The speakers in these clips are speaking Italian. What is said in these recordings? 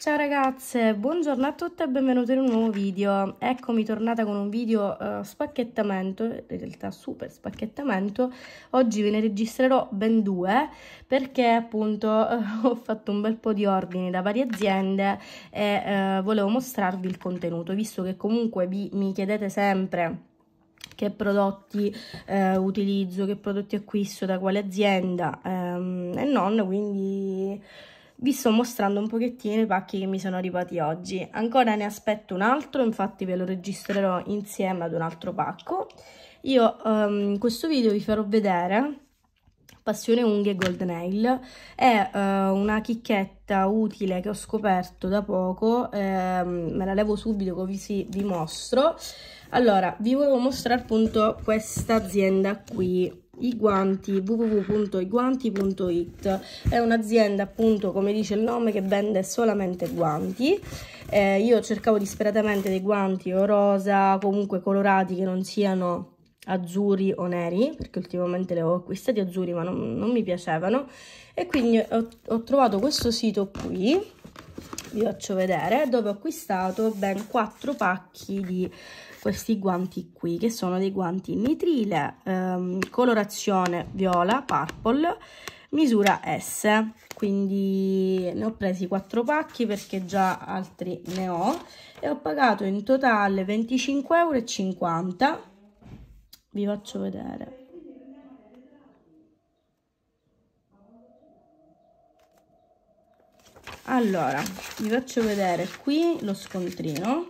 Ciao ragazze, buongiorno a tutte e benvenute in un nuovo video. Eccomi tornata con un video uh, spacchettamento, in realtà super spacchettamento. Oggi ve ne registrerò ben due perché appunto uh, ho fatto un bel po' di ordini da varie aziende e uh, volevo mostrarvi il contenuto, visto che comunque vi, mi chiedete sempre che prodotti eh, utilizzo, che prodotti acquisto, da quale azienda ehm, e non, quindi vi sto mostrando un pochettino i pacchi che mi sono arrivati oggi. Ancora ne aspetto un altro, infatti ve lo registrerò insieme ad un altro pacco. Io um, in questo video vi farò vedere Passione Unghie Gold Nail è uh, una chicchetta utile che ho scoperto da poco ehm, me la levo subito così vi mostro allora vi volevo mostrare appunto questa azienda qui i guanti www.iguanti.it è un'azienda appunto come dice il nome che vende solamente guanti eh, io cercavo disperatamente dei guanti o rosa comunque colorati che non siano azzurri o neri, perché ultimamente le ho acquistati azzurri ma non, non mi piacevano, e quindi ho, ho, trovato questo sito qui, vi faccio vedere, dove ho acquistato ben 4 pacchi di questi guanti qui, che sono dei guanti nitrile, ehm, colorazione viola, purple, misura S, quindi ne ho presi 4 pacchi perché già altri ne ho, e ho pagato in totale 25,50 euro vi faccio vedere allora vi faccio vedere qui lo scontrino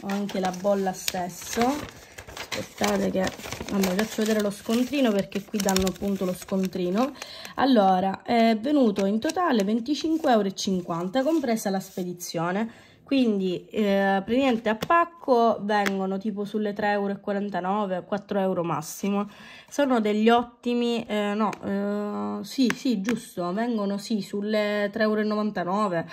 ho anche la bolla stesso aspettate che allora vi faccio vedere lo scontrino perché qui danno appunto lo scontrino allora è venuto in totale 25,50 euro compresa la spedizione quindi eh, praticamente a pacco vengono tipo sulle 3,49 euro 4 euro massimo, sono degli ottimi, eh, no, eh, sì, sì, giusto, vengono sì sulle 3,99€,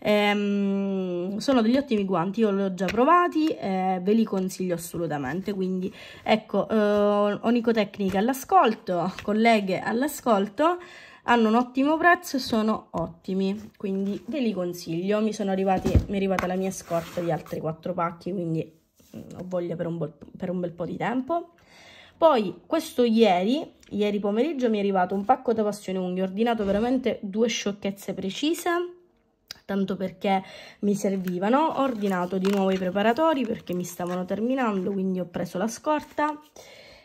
ehm, sono degli ottimi guanti, io li ho già provati e ve li consiglio assolutamente, quindi ecco, eh, Onicotecnica all'ascolto, colleghe all'ascolto, hanno un ottimo prezzo e sono ottimi, quindi ve li consiglio. Mi, arrivati, mi è arrivata la mia scorta di altri 4 pacchi, quindi mm, ho voglia per un, per un bel po' di tempo. Poi questo ieri, ieri pomeriggio, mi è arrivato un pacco da passione unghie, ho ordinato veramente due sciocchezze precise tanto perché mi servivano. Ho ordinato di nuovo i preparatori perché mi stavano terminando, quindi ho preso la scorta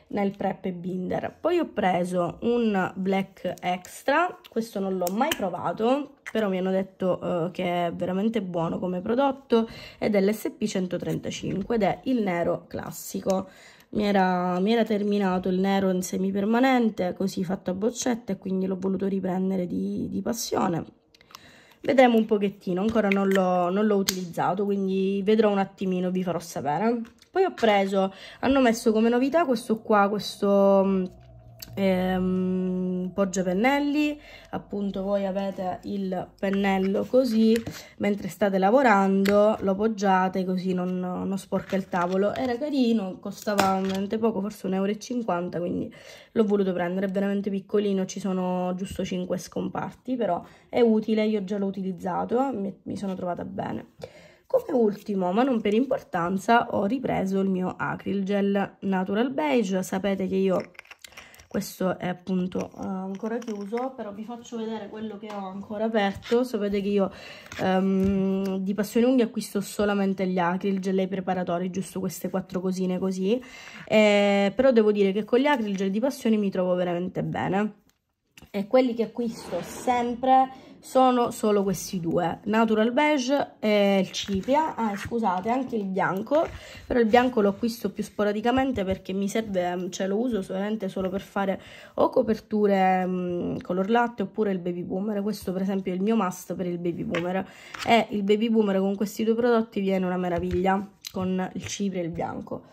nel prep e binder. Poi ho preso un black extra, questo non l'ho mai provato, però mi hanno detto eh, che è veramente buono come prodotto, è dell'SP 135 ed è il nero classico. Mi era, mi era, terminato il nero in semipermanente, così fatto a boccette, quindi l'ho voluto riprendere di, di passione vedremo un pochettino, ancora non l'ho utilizzato, quindi vedrò un attimino, vi farò sapere. Poi ho preso, hanno messo come novità questo qua, questo mm, ehm, porgia pennelli, appunto voi avete il pennello così, mentre state lavorando lo poggiate così non, non sporca il tavolo, era carino, costava veramente poco, forse 1,50 euro, quindi l'ho voluto prendere, è veramente piccolino, ci sono giusto 5 scomparti, però è utile, io già l'ho utilizzato, mi, mi sono trovata bene. Come ultimo, ma non per importanza, ho ripreso il mio acryl gel natural beige. Sapete che io questo è appunto eh, ancora chiuso, però vi faccio vedere quello che ho ancora aperto. Sapete che io um, di Passione Unghie acquisto solamente gli acryl, gel e i preparatori, giusto queste quattro cosine così, eh, però devo dire che con gli acryl gel di Passione mi trovo veramente bene. E quelli che acquisto sempre sono solo questi due, Natural Beige e il Cipria, ah scusate anche il bianco, però il bianco lo acquisto più sporadicamente perché mi serve, mm, cioè lo uso solamente solo per fare o coperture mh, mm, color latte oppure il baby boomer, questo per esempio è il mio must per il baby boomer e il baby boomer con questi due prodotti viene una meraviglia con il cipria e il bianco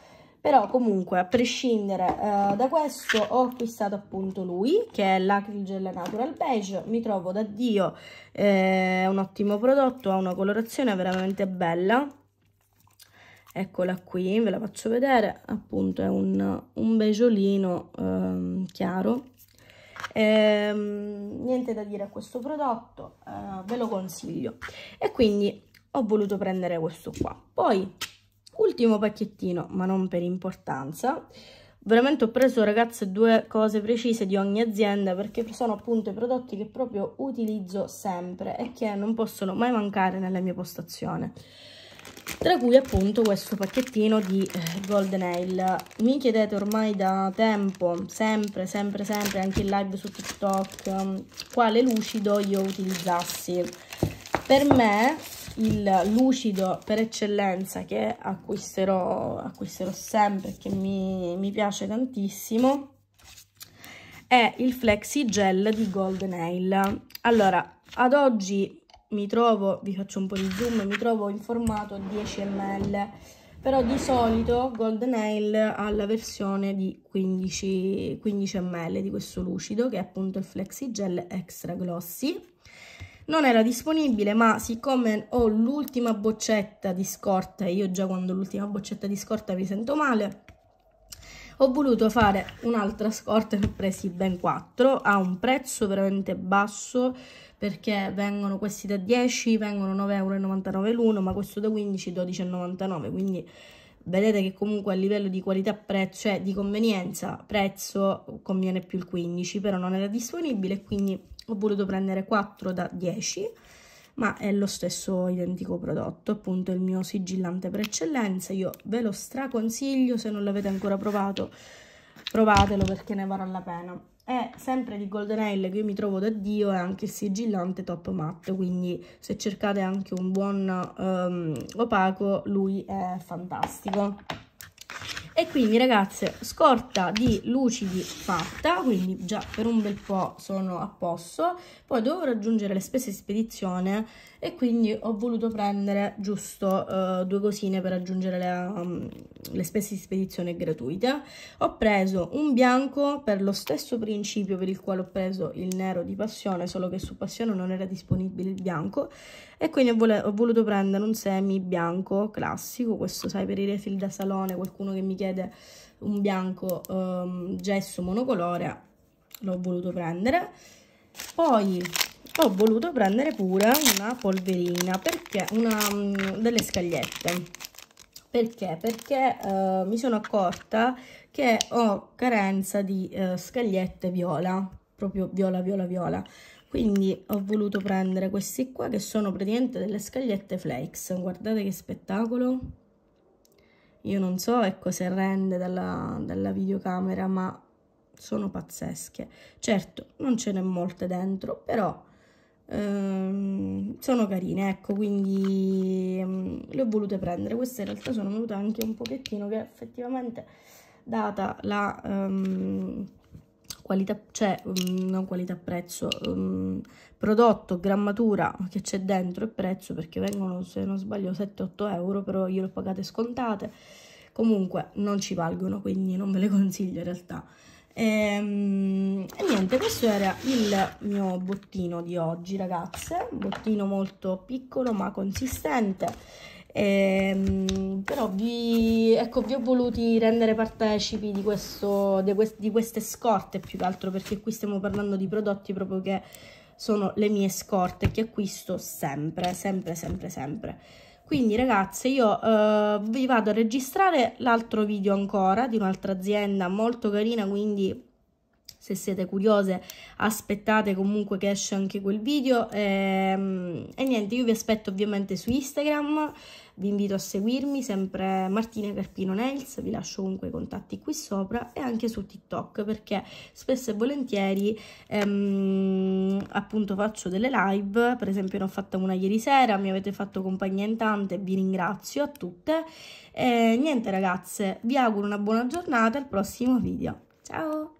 però comunque a prescindere uh, da questo ho acquistato appunto lui che è l'Acryl Gel Natural Beige mi trovo da Dio è eh, un ottimo prodotto ha una colorazione veramente bella eccola qui ve la faccio vedere appunto è un, un beigeolino eh, chiaro eh, niente da dire a questo prodotto eh, ve lo consiglio e quindi ho voluto prendere questo qua poi Ultimo pacchettino, ma non per importanza. Veramente ho preso, ragazze, due cose precise di ogni azienda perché sono appunto i prodotti che proprio utilizzo sempre e che non possono mai mancare nella mia postazione tra cui appunto questo pacchettino di eh, Golden Ale. Mi chiedete ormai da tempo, sempre, sempre, sempre, anche in live su TikTok, quale lucido io utilizzassi. Per me il lucido per eccellenza che acquisterò, acquisterò sempre, che mi, mi piace tantissimo, è il Flexi Gel di Golden nail Allora, ad oggi mi trovo, vi faccio un po' di zoom, mi trovo in formato 10 ml, però di solito Golden nail ha la versione di 15, 15 ml di questo lucido, che è appunto il Flexi Gel Extra Glossy non era disponibile, ma siccome ho l'ultima boccetta di scorta, e io già quando l'ultima boccetta di scorta mi sento male, ho voluto fare un'altra scorta ne ho presi ben 4 a un prezzo veramente basso perché vengono questi da 10 vengono 9,99€ l'uno ma questo da 15 12,99 quindi vedete che comunque a livello di qualità prezzo cioè di convenienza prezzo conviene più il 15 però non era disponibile quindi ho voluto prendere 4 da 10 ma è lo stesso identico prodotto, appunto il mio sigillante per eccellenza, io ve lo straconsiglio, se non l'avete ancora provato provatelo perché ne varrà la pena. È sempre di Golden Ale che io mi trovo da Dio, è anche il sigillante top matte, quindi se cercate anche un buon um, opaco lui è fantastico e quindi ragazze scorta di lucidi fatta quindi già per un bel po' sono a posto poi dovevo raggiungere le spese di spedizione e quindi ho voluto prendere giusto uh, due cosine per aggiungere le, um, le spese di spedizione gratuite. Ho preso un bianco per lo stesso principio per il quale ho preso il nero di passione, solo che su passione non era disponibile il bianco e quindi ho, ho voluto prendere un semi bianco classico, questo sai per i refill da salone, qualcuno che mi chiede un bianco um, gesso monocolore l'ho voluto prendere. Poi ho voluto prendere pure una polverina perché una mm, delle scagliette perché? Perché uh, mi sono accorta che ho carenza di uh, scagliette viola, proprio viola, viola, viola. Quindi ho voluto prendere questi qua che sono praticamente delle scagliette flakes. Guardate che spettacolo. Io non so ecco, se rende dalla, dalla videocamera, ma sono pazzesche. Certo, non ce n'è molte dentro, però Ehm, sono carine, ecco, quindi ehm, le ho volute prendere. Queste in realtà sono venute anche un pochettino che effettivamente, data la ehm, qualità, cioè mm, non qualità prezzo, ehm, prodotto, grammatura che c'è dentro e prezzo, perché vengono, se non sbaglio, 7-8 euro, però io le ho pagate scontate. Comunque non ci valgono, quindi non ve le consiglio in realtà. Ehm, e niente, questo era il mio bottino di oggi ragazze, un bottino molto piccolo ma consistente. Ehm, però vi, ecco, vi ho voluti rendere partecipi di, questo, di, quest di queste scorte più che altro perché qui stiamo parlando di prodotti proprio che sono le mie scorte che acquisto sempre, sempre, sempre, sempre. Quindi ragazze io eh, vi vado a registrare l'altro video ancora di un'altra azienda molto carina, quindi se siete curiose aspettate comunque che esce anche quel video e, ehm, e niente io vi aspetto ovviamente su Instagram vi invito a seguirmi sempre Martina Carpino Nails, vi lascio comunque i contatti qui sopra e anche su TikTok perché spesso e volentieri ehm, appunto faccio delle live, per esempio ne ho fatta una ieri sera, mi avete fatto compagnia in tante, vi ringrazio a tutte e niente ragazze, vi auguro una buona giornata al prossimo video, ciao!